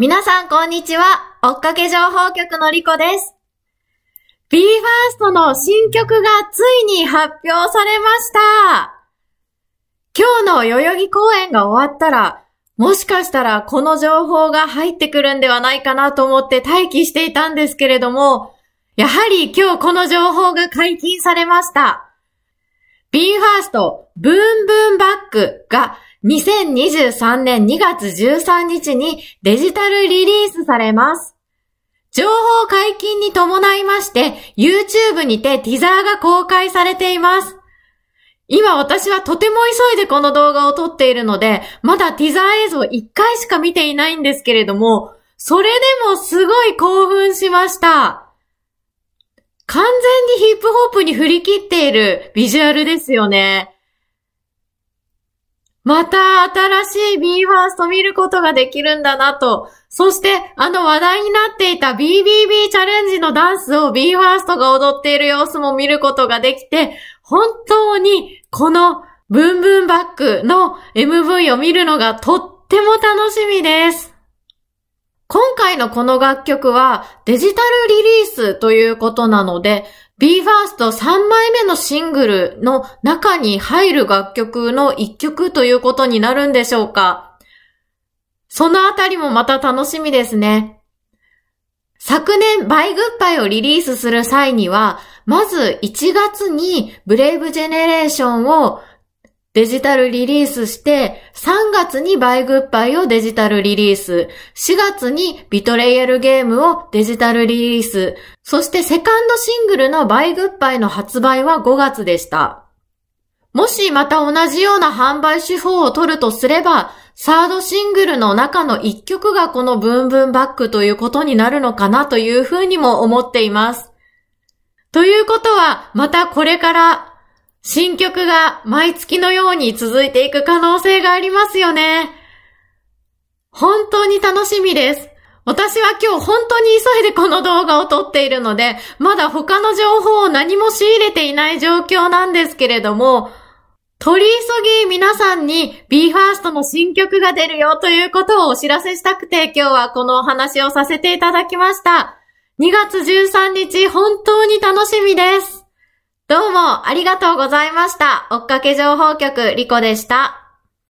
皆さん、こんにちは。追っかけ情報局のりこです。BE:FIRST の新曲がついに発表されました。今日の代々木公演が終わったら、もしかしたらこの情報が入ってくるんではないかなと思って待機していたんですけれども、やはり今日この情報が解禁されました。BE:FIRST ブンブンバックが2023年2月13日にデジタルリリースされます。情報解禁に伴いまして、YouTube にてティザーが公開されています。今私はとても急いでこの動画を撮っているので、まだティザー映像1回しか見ていないんですけれども、それでもすごい興奮しました。完全にヒップホップに振り切っているビジュアルですよね。また新しい b ファースト見ることができるんだなと、そしてあの話題になっていた BBB チャレンジのダンスを b ファーストが踊っている様子も見ることができて、本当にこのブンブンバックの MV を見るのがとっても楽しみです。のこの楽曲はデジタルリリースということなので、BE:FIRST3 枚目のシングルの中に入る楽曲の1曲ということになるんでしょうかそのあたりもまた楽しみですね。昨年バイグッバイをリリースする際には、まず1月にブレイブジェネレーションをデジタルリリースして、3月にバイグッバイをデジタルリリース、4月にビトレイヤルゲームをデジタルリリース、そしてセカンドシングルのバイグッバイの発売は5月でした。もしまた同じような販売手法を取るとすれば、サードシングルの中の1曲がこのブンブンバックということになるのかなというふうにも思っています。ということは、またこれから新曲が毎月のように続いていく可能性がありますよね。本当に楽しみです。私は今日本当に急いでこの動画を撮っているので、まだ他の情報を何も仕入れていない状況なんですけれども、取り急ぎ皆さんに BE:FIRST の新曲が出るよということをお知らせしたくて今日はこのお話をさせていただきました。2月13日本当に楽しみです。どうもありがとうございました。追っかけ情報局、リコでした。